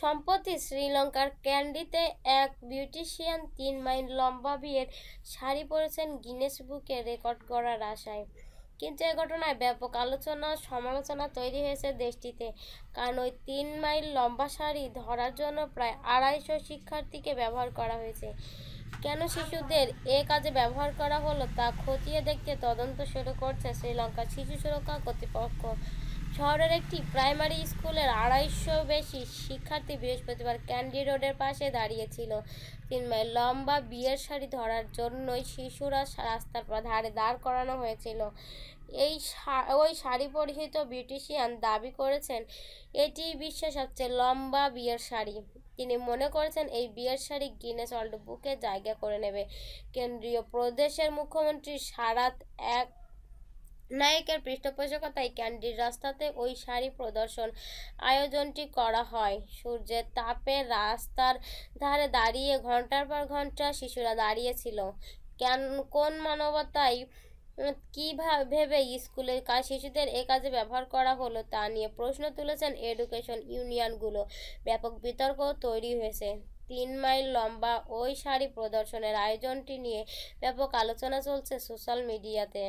সম্প্রতি শ্রীলঙ্কার ক্যান্ডিতে এক বিউটিশিয়ান তিন মাইল লম্বা বিয়ের শাড়ি পরেছেন গিনেস বুকে রেকর্ড করার আশায় কিন্তু এ ঘটনায় ব্যাপক আলোচনা সমালোচনা তৈরি হয়েছে দেশটিতে কারণ ওই তিন মাইল লম্বা শাড়ি ধরার জন্য প্রায় আড়াইশো শিক্ষার্থীকে ব্যবহার করা হয়েছে কেন শিশুদের এ কাজে ব্যবহার করা হলো তা খতিয়ে দেখতে তদন্ত শুরু করছে শ্রীলঙ্কার শিশু সুরক্ষা কর্তৃপক্ষ শহরের একটি প্রাইমারি স্কুলের আড়াইশো বেশি শিক্ষার্থী বৃহস্পতিবার ক্যান্ডি রোডের পাশে দাঁড়িয়েছিল তিন মাইল লম্বা বিয়ের শাড়ি ধরার জন্যই শিশুরা রাস্তার ধারে দাঁড় করানো হয়েছিল এই ওই শাড়ি পরিহিত বিউটিশিয়ান দাবি করেছেন এটি বিশ্বের সবচেয়ে লম্বা বিয়ের শাড়ি তিনি মনে করছেন এই বিয়ের শাড়ি গিনেস ওয়ার্ল্ড বুকে জায়গা করে নেবে কেন্দ্রীয় প্রদেশের মুখ্যমন্ত্রী সারাত এক নায়কের পৃষ্ঠপোষকতায় ক্যান্ডির রাস্তাতে ওই শাড়ি প্রদর্শন আয়োজনটি করা হয় সূর্যের তাপে রাস্তার ধারে দাঁড়িয়ে ঘন্টার পর ঘন্টা শিশুরা দাঁড়িয়েছিল কেন কোন মানবতায় মানে কীভাবে ভেবে স্কুলের শিশুদের এ কাজে ব্যবহার করা হলো তা নিয়ে প্রশ্ন তুলেছেন এডুকেশন ইউনিয়নগুলো ব্যাপক বিতর্ক তৈরি হয়েছে তিন মাইল লম্বা ওই শাড়ি প্রদর্শনের আয়োজনটি নিয়ে ব্যাপক আলোচনা চলছে সোশ্যাল মিডিয়াতে